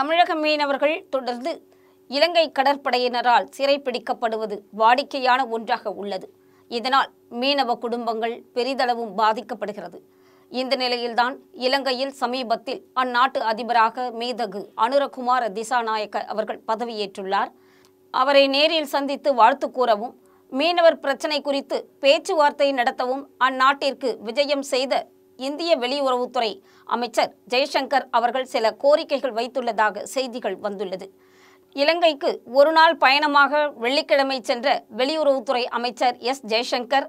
தமிழக மீனவர்கள் தொடர்ந்து இலங்கை கடற்படையினரால் சிறைப்பிடிக்கப்படுவது வாடிக்கையான ஒன்றாக உள்ளது இதனால் மீனவ குடும்பங்கள் பெரிதளவும் பாதிக்கப்படுகிறது இந்த நிலையில்தான் இலங்கையில் சமீபத்தில் அந்நாட்டு அதிபராக மேதகு அனுரகுமார திசாநாயக்க அவர்கள் பதவியேற்றுள்ளார் அவரை நேரில் சந்தித்து வாழ்த்து கூறவும் மீனவர் பிரச்சினை குறித்து பேச்சுவார்த்தை நடத்தவும் அந்நாட்டிற்கு விஜயம் செய்த இந்திய வெளியுறவுத்துறை அமைச்சர் ஜெய்சங்கர் அவர்கள் சில கோரிக்கைகள் வைத்துள்ளதாக செய்திகள் வந்துள்ளது இலங்கைக்கு ஒரு நாள் பயணமாக வெள்ளிக்கிழமை சென்ற வெளியுறவுத்துறை அமைச்சர் எஸ் ஜெய்சங்கர்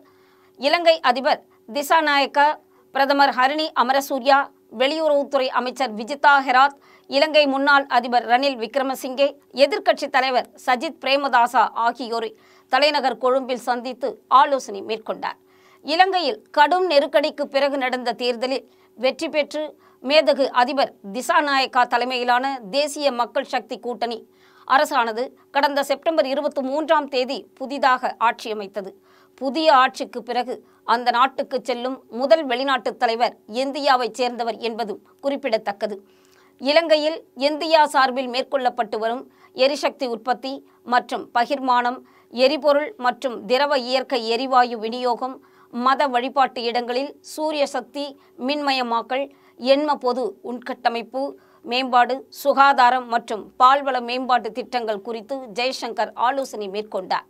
இலங்கை அதிபர் திசாநாயக்கா பிரதமர் ஹரிணி அமரசூர்யா வெளியுறவுத்துறை அமைச்சர் விஜிதா ஹெராத் இலங்கை முன்னாள் அதிபர் ரணில் விக்ரமசிங்கே எதிர்க்கட்சி தலைவர் சஜித் பிரேமதாசா ஆகியோரை தலைநகர் கொழும்பில் சந்தித்து ஆலோசனை மேற்கொண்டார் இலங்கையில் கடும் நெருக்கடிக்கு பிறகு நடந்த தேர்தலில் வெற்றி பெற்று மேதகு அதிபர் திசாநாயக்கா தலைமையிலான தேசிய மக்கள் சக்தி கூட்டணி அரசானது கடந்த செப்டம்பர் இருபத்தி மூன்றாம் தேதி புதிதாக ஆட்சியமைத்தது புதிய ஆட்சிக்கு பிறகு அந்த நாட்டுக்கு செல்லும் முதல் வெளிநாட்டு தலைவர் இந்தியாவைச் சேர்ந்தவர் என்பதும் குறிப்பிடத்தக்கது இலங்கையில் இந்தியா சார்பில் மேற்கொள்ளப்பட்டு வரும் எரிசக்தி உற்பத்தி மற்றும் பகிர்மானம் எரிபொருள் மற்றும் திரவ இயற்கை எரிவாயு விநியோகம் மத வழிபாட்டு இடங்களில் சூரிய சக்தி மின்மயமாக்கல் எண்ம பொது உட்கட்டமைப்பு மேம்பாடு சுகாதாரம் மற்றும் பால்வள மேம்பாட்டு திட்டங்கள் குறித்து ஜெய்சங்கர் ஆலோசனை மேற்கொண்டார்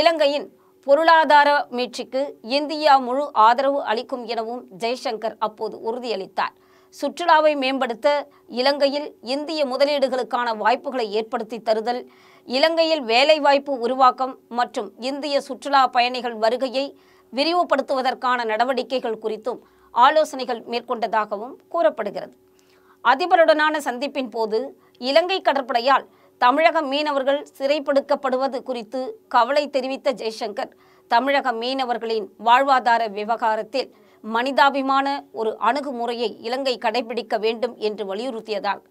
இலங்கையின் பொருளாதார மீட்சிக்கு இந்தியா முழு ஆதரவு அளிக்கும் எனவும் ஜெய்சங்கர் அப்போது உறுதியளித்தார் சுற்றுலாவை மேம்படுத்த இலங்கையில் இந்திய முதலீடுகளுக்கான வாய்ப்புகளை ஏற்படுத்தி தருதல் இலங்கையில் வேலைவாய்ப்பு உருவாக்கம் மற்றும் இந்திய சுற்றுலா பயணிகள் வருகையை விரிவுபடுத்துவதற்கான நடவடிக்கைகள் குறித்தும் ஆலோசனைகள் மேற்கொண்டதாகவும் கூறப்படுகிறது அதிபருடனான சந்திப்பின் போது இலங்கை கடற்படையால் தமிழக மீனவர்கள் சிறைப்படுத்தப்படுவது குறித்து கவலை தெரிவித்த ஜெய்சங்கர் தமிழக மீனவர்களின் வாழ்வாதார விவகாரத்தில் மனிதாபிமான ஒரு அணுகுமுறையை இலங்கை கடைபிடிக்க வேண்டும் என்று வலியுறுத்தியதால்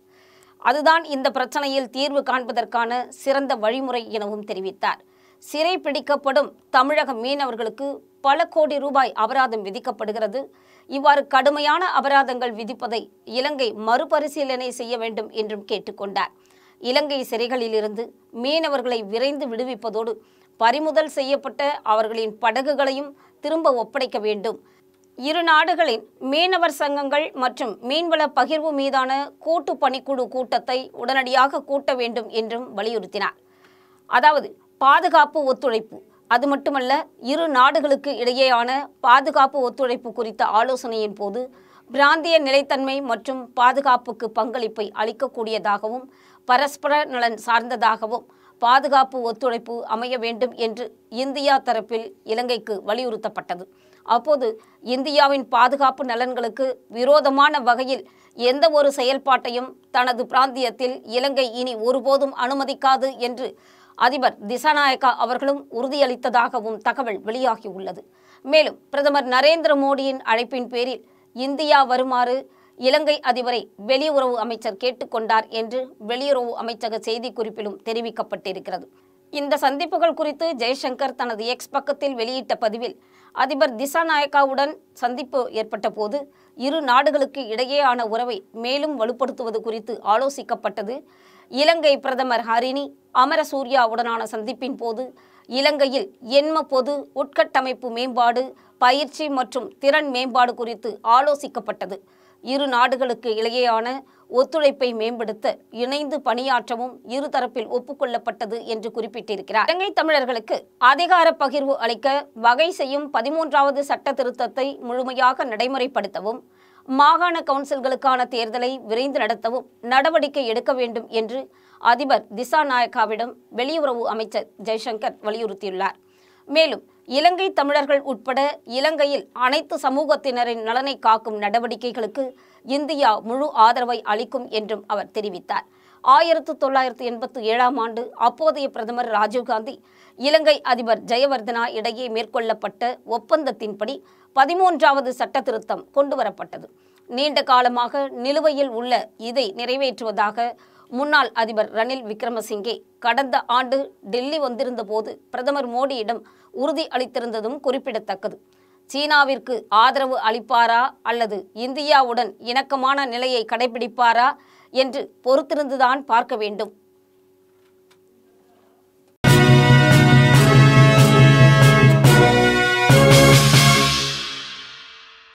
அதுதான் இந்த பிரச்சனையில் தீர்வு காண்பதற்கான சிறந்த வழிமுறை எனவும் தெரிவித்தார் சிறை பிடிக்கப்படும் தமிழக மீனவர்களுக்கு பல கோடி ரூபாய் அபராதம் விதிக்கப்படுகிறது இவ்வாறு கடுமையான அபராதங்கள் விதிப்பதை இலங்கை மறுபரிசீலனை செய்ய வேண்டும் என்றும் கேட்டுக்கொண்டார் இலங்கை சிறைகளிலிருந்து மீனவர்களை விரைந்து விடுவிப்பதோடு பறிமுதல் செய்யப்பட்ட அவர்களின் படகுகளையும் திரும்ப ஒப்படைக்க வேண்டும் இரு நாடுகளின் மீனவர் சங்கங்கள் மற்றும் மீன்வள பகிர்வு மீதான கூட்டு பணிக்குழு கூட்டத்தை உடனடியாக கூட்ட வேண்டும் என்றும் வலியுறுத்தினார் அதாவது பாதுகாப்பு ஒத்துழைப்பு அது மட்டுமல்ல இரு நாடுகளுக்கு இடையேயான பாதுகாப்பு ஒத்துழைப்பு குறித்த ஆலோசனையின் போது பிராந்திய நிலைத்தன்மை மற்றும் பாதுகாப்புக்கு பங்களிப்பை அளிக்கக்கூடியதாகவும் பரஸ்பர நலன் சார்ந்ததாகவும் பாதுகாப்பு ஒத்துழைப்பு அமைய வேண்டும் என்று இந்தியா தரப்பில் இலங்கைக்கு வலியுறுத்தப்பட்டது அப்போது இந்தியாவின் பாதுகாப்பு நலன்களுக்கு விரோதமான வகையில் எந்த ஒரு செயல்பாட்டையும் தனது பிராந்தியத்தில் இலங்கை இனி ஒருபோதும் அனுமதிக்காது என்று அதிபர் திசாநாயக்கா அவர்களும் உறுதியளித்ததாகவும் தகவல் வெளியாகியுள்ளது மேலும் பிரதமர் நரேந்திர மோடியின் அழைப்பின் பேரில் இந்தியா வருமாறு இலங்கை அதிபரை வெளியுறவு அமைச்சர் கேட்டுக்கொண்டார் என்று வெளியுறவு அமைச்சக செய்திக்குறிப்பிலும் தெரிவிக்கப்பட்டிருக்கிறது இந்த சந்திப்புகள் குறித்து ஜெய்சங்கர் தனது எக்ஸ் பக்கத்தில் வெளியிட்ட பதிவில் அதிபர் திசாநாயக்காவுடன் சந்திப்பு ஏற்பட்ட போது இரு நாடுகளுக்கு இடையேயான உறவை மேலும் வலுப்படுத்துவது குறித்து ஆலோசிக்கப்பட்டது இலங்கை பிரதமர் ஹரிணி அமரசூர்யாவுடனான சந்திப்பின் போது இலங்கையில் எண்ம பொது உட்கட்டமைப்பு மேம்பாடு பயிற்சி மற்றும் திறன் மேம்பாடு குறித்து ஆலோசிக்கப்பட்டது இரு நாடுகளுக்கு இடையேயான ஒத்துழைப்பை மேம்படுத்த இணைந்து பணியாற்றவும் இருதரப்பில் ஒப்புக்கொள்ளப்பட்டது என்று குறிப்பிட்டிருக்கிறார் இலங்கை தமிழர்களுக்கு அதிகார பகிர்வு அளிக்க வகை செய்யும் பதிமூன்றாவது சட்ட திருத்தத்தை முழுமையாக நடைமுறைப்படுத்தவும் மாகாண கவுன்சில்களுக்கான தேர்தலை விரைந்து நடத்தவும் நடவடிக்கை எடுக்க வேண்டும் என்று அதிபர் திசாநாயக்காவிடம் வெளியுறவு அமைச்சர் ஜெய்சங்கர் வலியுறுத்தியுள்ளார் மேலும் இலங்கை தமிழர்கள் உட்பட இலங்கையில் அனைத்து சமூகத்தினரின் நலனை காக்கும் நடவடிக்கைகளுக்கு இந்தியா முழு ஆதரவை அளிக்கும் என்றும் அவர் தெரிவித்தார் ஆயிரத்து தொள்ளாயிரத்து எண்பத்து ஏழாம் ஆண்டு அப்போதைய பிரதமர் ராஜீவ்காந்தி இலங்கை அதிபர் ஜெயவர்தனா இடையே மேற்கொள்ளப்பட்ட ஒப்பந்தத்தின்படி பதிமூன்றாவது சட்ட திருத்தம் கொண்டுவரப்பட்டது நீண்ட காலமாக நிலுவையில் உள்ள இதை நிறைவேற்றுவதாக முன்னாள் அதிபர் ரணில் விக்ரமசிங்கே கடந்த ஆண்டு டெல்லி வந்திருந்த போது பிரதமர் மோடியிடம் உறுதி அளித்திருந்ததும் குறிப்பிடத்தக்கது சீனாவிற்கு ஆதரவு அளிப்பாரா அல்லது இந்தியாவுடன் இணக்கமான நிலையை கடைபிடிப்பாரா என்று பொறுத்திருந்துதான் பார்க்க வேண்டும்